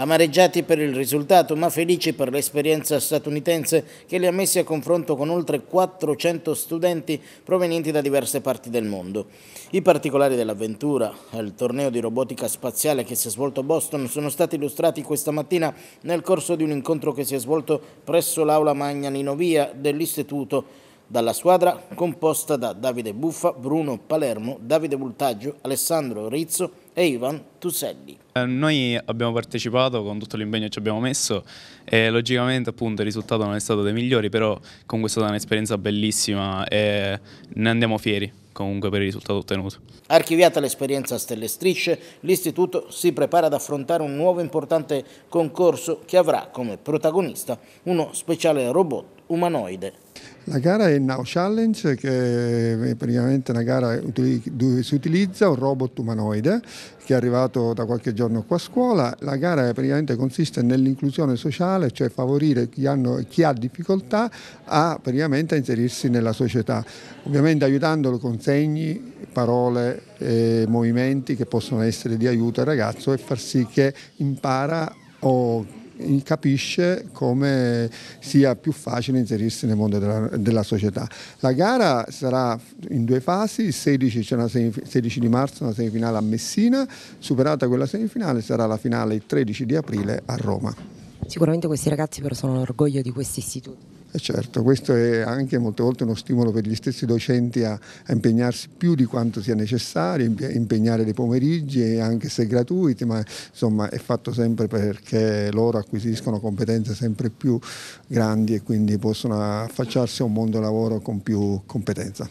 Amareggiati per il risultato, ma felici per l'esperienza statunitense che li ha messi a confronto con oltre 400 studenti provenienti da diverse parti del mondo. I particolari dell'avventura al torneo di robotica spaziale che si è svolto a Boston sono stati illustrati questa mattina nel corso di un incontro che si è svolto presso l'aula Magna Ninovia dell'Istituto dalla squadra composta da Davide Buffa, Bruno Palermo, Davide Voltaggio, Alessandro Rizzo e Ivan Tusselli. Eh, noi abbiamo partecipato con tutto l'impegno che ci abbiamo messo e logicamente appunto il risultato non è stato dei migliori, però comunque è stata un'esperienza bellissima e ne andiamo fieri comunque per il risultato ottenuto. Archiviata l'esperienza a stelle strisce, l'istituto si prepara ad affrontare un nuovo importante concorso che avrà come protagonista uno speciale robot umanoide. La gara è Now Challenge, che è praticamente una gara dove si utilizza un robot umanoide che è arrivato da qualche giorno qua a scuola. La gara praticamente consiste nell'inclusione sociale, cioè favorire chi, hanno, chi ha difficoltà a praticamente inserirsi nella società, ovviamente aiutandolo con segni, parole, eh, movimenti che possono essere di aiuto al ragazzo e far sì che impara o capisce come sia più facile inserirsi nel mondo della, della società. La gara sarà in due fasi, il 16, c'è una 16 di marzo una semifinale a Messina, superata quella semifinale sarà la finale il 13 di aprile a Roma. Sicuramente questi ragazzi però sono l'orgoglio di questi istituti. E eh, certo, questo è anche molte volte uno stimolo per gli stessi docenti a, a impegnarsi più di quanto sia necessario, impegnare dei pomeriggi eh, anche se gratuiti, ma insomma è fatto sempre perché loro acquisiscono competenze sempre più grandi e quindi possono affacciarsi a un mondo lavoro con più competenza.